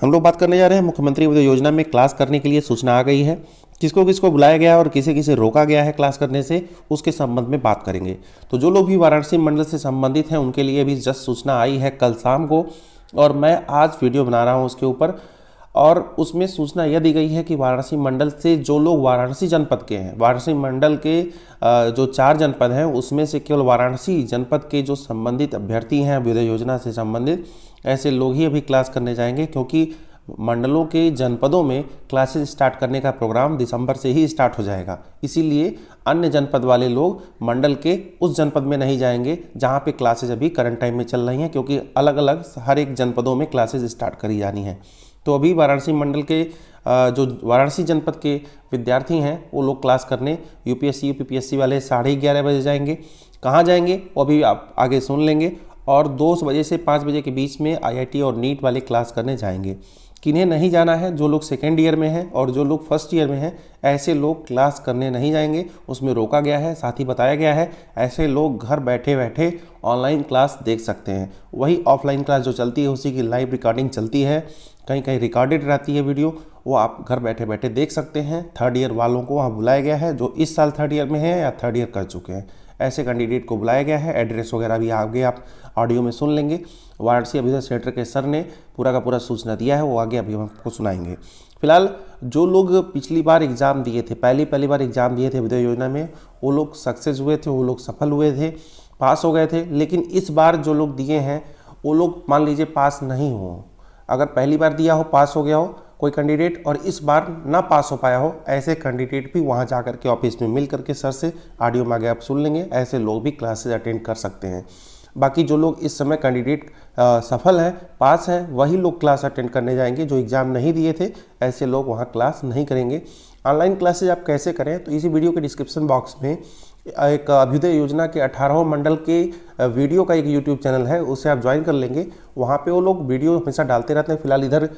हम लोग बात करने जा रहे हैं मुख्यमंत्री उदय योजना में क्लास करने के लिए सूचना आ गई है किसको किसको बुलाया गया और किसे किसे रोका गया है क्लास करने से उसके संबंध में बात करेंगे तो जो लोग भी वाराणसी मंडल से संबंधित हैं उनके लिए भी जस्ट सूचना आई है कल शाम को और मैं आज वीडियो बना रहा हूँ उसके ऊपर और उसमें सूचना यह दी गई है कि वाराणसी मंडल से जो लोग वाराणसी जनपद के हैं वाराणसी मंडल के जो चार जनपद हैं उसमें से केवल वाराणसी जनपद के जो संबंधित अभ्यर्थी हैं अभ्युदय योजना से संबंधित ऐसे लोग ही अभी क्लास करने जाएंगे क्योंकि मंडलों के जनपदों में क्लासेस स्टार्ट करने का प्रोग्राम दिसंबर से ही स्टार्ट हो जाएगा इसीलिए अन्य जनपद वाले लोग मंडल के उस जनपद में नहीं जाएंगे जहाँ पे क्लासेज अभी करंट टाइम में चल रही हैं क्योंकि अलग अलग हर एक जनपदों में क्लासेज स्टार्ट करी जानी है तो अभी वाराणसी मंडल के जो वाराणसी जनपद के विद्यार्थी हैं वो लोग क्लास करने यूपीएससी यूपीपीएससी वाले साढ़े ग्यारह बजे जाएंगे कहाँ जाएंगे वो अभी आप आगे सुन लेंगे और दो बजे से पाँच बजे के बीच में आईआईटी और नीट वाले क्लास करने जाएंगे किन्हें नहीं जाना है जो लोग सेकेंड ईयर में हैं और जो लोग फर्स्ट ईयर में हैं ऐसे लोग क्लास करने नहीं जाएंगे उसमें रोका गया है साथ ही बताया गया है ऐसे लोग घर बैठे बैठे ऑनलाइन क्लास देख सकते हैं वही ऑफलाइन क्लास जो चलती है उसी की लाइव रिकॉर्डिंग चलती है कहीं कहीं रिकॉर्डेड रहती है वीडियो वो आप घर बैठे बैठे देख सकते हैं थर्ड ईयर वालों को वहाँ बुलाया गया है जो इस साल थर्ड ईयर में है या थर्ड ईयर कर चुके हैं ऐसे कैंडिडेट को बुलाया गया है एड्रेस वगैरह भी आगे आप ऑडियो में सुन लेंगे वाराणसी अभिषेक सेंटर के सर ने पूरा का पूरा सूचना दिया है वो आगे अभी हम आपको सुनाएंगे फिलहाल जो लोग पिछली बार एग्ज़ाम दिए थे पहली पहली बार एग्ज़ाम दिए थे विद्या योजना में वो लोग सक्सेस हुए थे वो लोग सफल हुए थे पास हो गए थे लेकिन इस बार जो लोग दिए हैं वो लोग मान लीजिए पास नहीं हों अगर पहली बार दिया हो पास हो गया हो कोई कैंडिडेट और इस बार ना पास हो पाया हो ऐसे कैंडिडेट भी वहाँ जा के ऑफिस में मिल करके सर से ऑडियो मांगे आप सुन लेंगे ऐसे लोग भी क्लासेज अटेंड कर सकते हैं बाकी जो लोग इस समय कैंडिडेट सफल हैं पास हैं वही लोग क्लास अटेंड करने जाएंगे जो एग्ज़ाम नहीं दिए थे ऐसे लोग वहाँ क्लास नहीं करेंगे ऑनलाइन क्लासेज आप कैसे करें तो इसी वीडियो के डिस्क्रिप्शन बॉक्स में एक अभ्युदय योजना के अठारहवें मंडल के वीडियो का एक यूट्यूब चैनल है उसे आप ज्वाइन कर लेंगे वहाँ पे वो लोग वीडियो हमेशा डालते रहते हैं फिलहाल इधर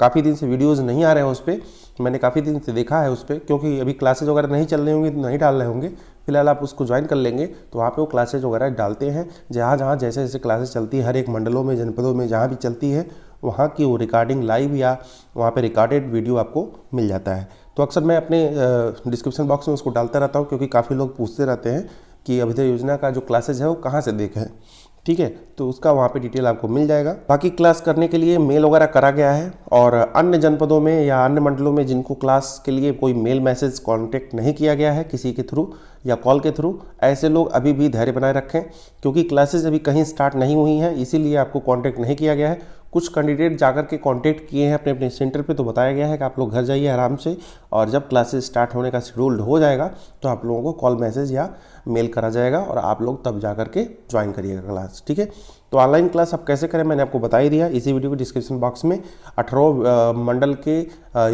काफ़ी दिन से वीडियोस नहीं आ रहे हैं उस पर मैंने काफ़ी दिन से देखा है उस पर क्योंकि अभी क्लासेज वगैरह नहीं चल रहे होंगे तो नहीं डाल रहे होंगे फिलहाल आप उसको ज्वाइन कर लेंगे तो वहाँ पर वो क्लासेज वगैरह डालते हैं जहाँ जहाँ जैसे जैसे क्लासेज चलती है हर एक मंडलों में जनपदों में जहाँ भी चलती है वहाँ की वो रिकॉर्डिंग लाइव या वहाँ पर रिकॉर्डेड वीडियो आपको मिल जाता है तो अक्सर मैं अपने डिस्क्रिप्शन बॉक्स में उसको डालता रहता हूँ क्योंकि काफ़ी लोग पूछते रहते हैं कि अभिदय योजना का जो क्लासेज है वो कहाँ से देखें ठीक है तो उसका वहाँ पे डिटेल आपको मिल जाएगा बाकी क्लास करने के लिए मेल वगैरह करा गया है और अन्य जनपदों में या अन्य मंडलों में जिनको क्लास के लिए कोई मेल मैसेज कांटेक्ट नहीं किया गया है किसी के थ्रू या कॉल के थ्रू ऐसे लोग अभी भी धैर्य बनाए रखें क्योंकि क्लासेस अभी कहीं स्टार्ट नहीं हुई हैं इसीलिए आपको कांटेक्ट नहीं किया गया है कुछ कैंडिडेट जाकर के कांटेक्ट किए हैं अपने अपने सेंटर पे तो बताया गया है कि आप लोग घर जाइए आराम से और जब क्लासेस स्टार्ट होने का शेड्यूल्ड हो जाएगा तो आप लोगों को कॉल मैसेज या मेल करा जाएगा और आप लोग तब जा के ज्वाइन करिएगा क्लास ठीक है तो ऑनलाइन क्लास आप कैसे करें मैंने आपको बता ही दिया इसी वीडियो के डिस्क्रिप्शन बॉक्स में अठारह मंडल के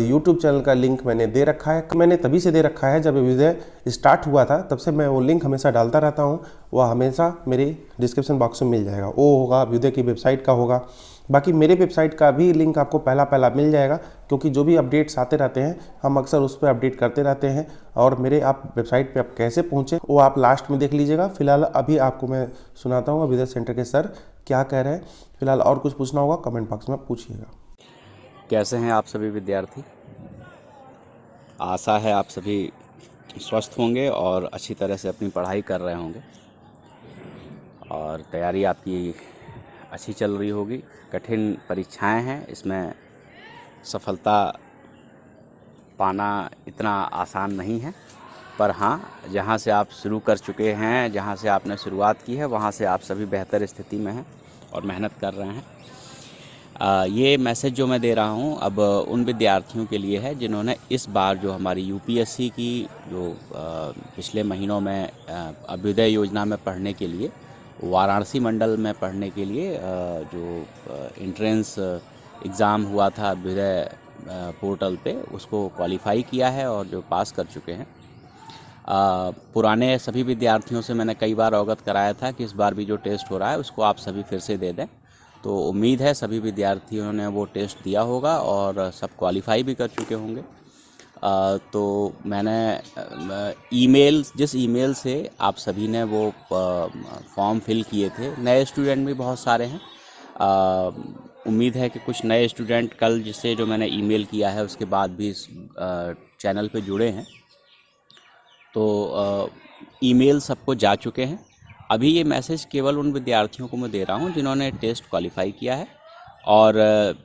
यूट्यूब चैनल का लिंक मैंने दे रखा है मैंने तभी से दे रखा है जब विजय स्टार्ट हुआ था तब से मैं वो लिंक हमेशा डालता रहता हूँ वह हमेशा मेरे डिस्क्रिप्शन बॉक्स में मिल जाएगा वो होगा अभ्युदय की वेबसाइट का होगा बाकी मेरे वेबसाइट का भी लिंक आपको पहला पहला मिल जाएगा क्योंकि जो भी अपडेट्स आते रहते हैं हम अक्सर उस पर अपडेट करते रहते हैं और मेरे आप वेबसाइट पे आप कैसे पहुँचें वो आप लास्ट में देख लीजिएगा फिलहाल अभी आपको मैं सुनाता हूँ अभिदय सेंटर के सर क्या कह रहे हैं फिलहाल और कुछ पूछना होगा कमेंट बॉक्स में पूछिएगा कैसे हैं आप सभी विद्यार्थी आशा है आप सभी स्वस्थ होंगे और अच्छी तरह से अपनी पढ़ाई कर रहे होंगे और तैयारी आपकी अच्छी चल रही होगी कठिन परीक्षाएं हैं इसमें सफलता पाना इतना आसान नहीं है पर हाँ जहाँ से आप शुरू कर चुके हैं जहाँ से आपने शुरुआत की है वहाँ से आप सभी बेहतर स्थिति में हैं और मेहनत कर रहे हैं आ, ये मैसेज जो मैं दे रहा हूँ अब उन विद्यार्थियों के लिए है जिन्होंने इस बार जो हमारी यूपीएससी की जो आ, पिछले महीनों में अभ्युदय योजना में पढ़ने के लिए वाराणसी मंडल में पढ़ने के लिए आ, जो इंट्रेंस एग्ज़ाम हुआ था अभ्युदय पोर्टल पे उसको क्वालिफाई किया है और जो पास कर चुके हैं पुराने सभी विद्यार्थियों से मैंने कई बार अवगत कराया था कि इस बार भी जो टेस्ट हो रहा है उसको आप सभी फिर से दे दें तो उम्मीद है सभी विद्यार्थियों ने वो टेस्ट दिया होगा और सब क्वालिफाई भी कर चुके होंगे तो मैंने ईमेल जिस ईमेल से आप सभी ने वो फॉर्म फिल किए थे नए स्टूडेंट भी बहुत सारे हैं उम्मीद है कि कुछ नए स्टूडेंट कल जिससे जो मैंने ईमेल किया है उसके बाद भी इस चैनल पे जुड़े हैं तो ईमेल सबको जा चुके हैं अभी ये मैसेज केवल उन विद्यार्थियों को मैं दे रहा हूँ जिन्होंने टेस्ट क्वालिफाई किया है और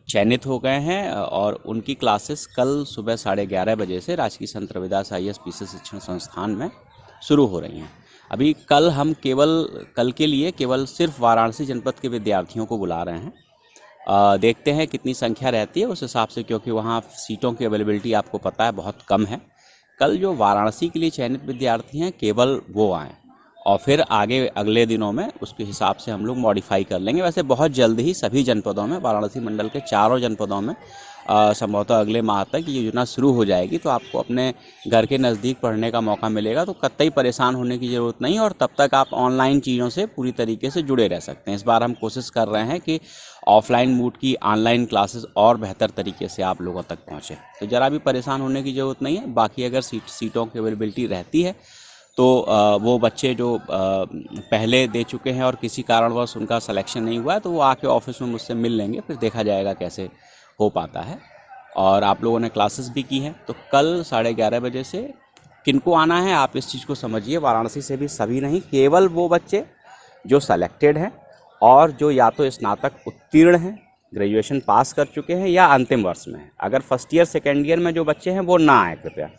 चयनित हो गए हैं और उनकी क्लासेस कल सुबह साढ़े ग्यारह बजे से राजकीय संत रविदास आई एस पी शिक्षण संस्थान में शुरू हो रही हैं अभी कल हम केवल कल के लिए केवल सिर्फ वाराणसी जनपद के विद्यार्थियों को बुला रहे हैं आ, देखते हैं कितनी संख्या रहती है उस हिसाब से क्योंकि वहाँ सीटों की अवेलेबिलिटी आपको पता है बहुत कम है कल जो वाराणसी के लिए चयनित विद्यार्थी हैं केवल वो आएँ और फिर आगे अगले दिनों में उसके हिसाब से हम लोग मॉडिफाई कर लेंगे वैसे बहुत जल्द ही सभी जनपदों में वाराणसी मंडल के चारों जनपदों में संभवतः अगले माह तक ये योजना शुरू हो जाएगी तो आपको अपने घर के नज़दीक पढ़ने का मौका मिलेगा तो कतई परेशान होने की ज़रूरत नहीं और तब तक आप ऑनलाइन चीज़ों से पूरी तरीके से जुड़े रह सकते हैं इस बार हम कोशिश कर रहे हैं कि ऑफलाइन मूड की ऑनलाइन क्लासेस और बेहतर तरीके से आप लोगों तक पहुँचें तो ज़रा भी परेशान होने की ज़रूरत नहीं है बाकी अगर सीट सीटों की अवेलेबिलिटी रहती है तो वो बच्चे जो पहले दे चुके हैं और किसी कारणवश उनका सिलेक्शन नहीं हुआ है तो वो आके ऑफिस में मुझसे मिल लेंगे फिर देखा जाएगा कैसे हो पाता है और आप लोगों ने क्लासेस भी की हैं तो कल साढ़े ग्यारह बजे से किनको आना है आप इस चीज़ को समझिए वाराणसी से भी सभी नहीं केवल वो बच्चे जो सेलेक्टेड हैं और जो या तो स्नातक उत्तीर्ण हैं ग्रेजुएशन पास कर चुके हैं या अंतिम वर्ष में हैं अगर फर्स्ट ईयर सेकेंड ईयर में जो बच्चे हैं वो ना आए कृपया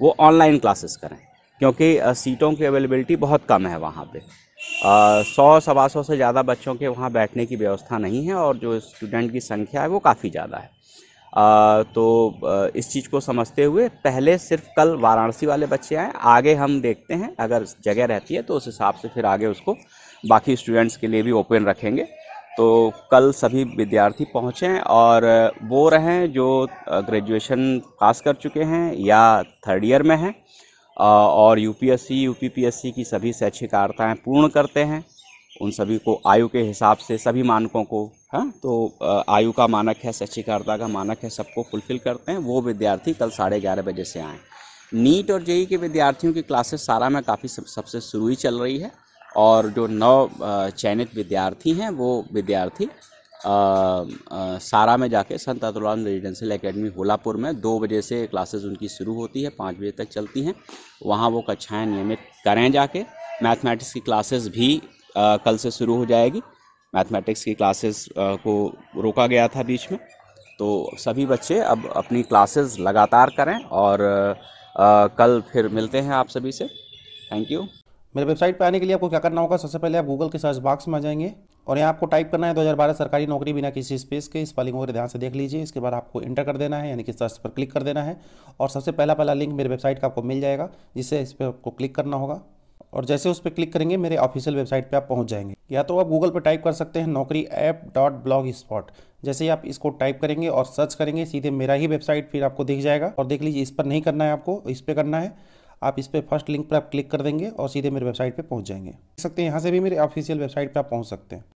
वो ऑनलाइन क्लासेस करें क्योंकि सीटों की अवेलेबिलिटी बहुत कम है वहाँ पे सौ सवा सौ से ज़्यादा बच्चों के वहाँ बैठने की व्यवस्था नहीं है और जो स्टूडेंट की संख्या है वो काफ़ी ज़्यादा है आ, तो इस चीज़ को समझते हुए पहले सिर्फ कल वाराणसी वाले बच्चे आए आगे हम देखते हैं अगर जगह रहती है तो उस हिसाब से फिर आगे उसको बाकी स्टूडेंट्स के लिए भी ओपन रखेंगे तो कल सभी विद्यार्थी पहुँचें और वो रहें जो ग्रेजुएशन पास कर चुके हैं या थर्ड ईयर में हैं और यूपीएससी यूपीपीएससी की सभी शैक्षिक पूर्ण करते हैं उन सभी को आयु के हिसाब से सभी मानकों को हाँ तो आयु का मानक है शैक्षिकार्ता का मानक है सबको फुलफिल करते हैं वो विद्यार्थी कल साढ़े ग्यारह बजे से आएँ नीट और जेई के विद्यार्थियों की क्लासेस सारा में काफ़ी सब, सबसे शुरू ही चल रही है और जो नौ चयनित विद्यार्थी हैं वो विद्यार्थी सारा में जाके संत अतुलान रेजिडेंशियल एकेडमी होलापुर में दो बजे से क्लासेस उनकी शुरू होती है पाँच बजे तक चलती हैं वहाँ वो कक्षाएँ नियमित करें जाके मैथमेटिक्स की क्लासेस भी आ, कल से शुरू हो जाएगी मैथमेटिक्स की क्लासेस आ, को रोका गया था बीच में तो सभी बच्चे अब अपनी क्लासेस लगातार करें और आ, कल फिर मिलते हैं आप सभी से थैंक यू मेरे वेबसाइट पर आने के लिए आपको क्या करना होगा सबसे पहले आप गूगल के सर्च बॉक्स में आ जाएंगे और यहाँ आपको टाइप करना है 2012 सरकारी नौकरी बिना किसी स्पेस के इस लिंक ध्यान से देख लीजिए इसके बाद आपको इंटर कर देना है यानी कि सर्च पर क्लिक कर देना है और सबसे पहला पहला लिंक मेरे वेबसाइट का आपको मिल जाएगा जिससे इस पर आपको क्लिक करना होगा और जैसे उस पर क्लिक करेंगे मेरे ऑफिशियल वेबसाइट पर आप पहुँच जाएंगे या तो आप गूगल पर टाइप कर सकते हैं नौकरी ऐप डॉट ब्लॉग स्पॉट जैसे ही आप इसको टाइप करेंगे और सर्च करेंगे सीधे मेरा ही वेबसाइट फिर आपको दिख जाएगा और देख लीजिए इस पर नहीं करना है आपको इस पर करना है आप इस पर फर्स्ट लिंक पर आप क्लिक कर देंगे और सीधे मेरे वेबसाइट पर पहुँच जाएंगे देख सकते हैं यहाँ से भी मेरे ऑफिशियल वेबसाइट पर आप पहुँच सकते हैं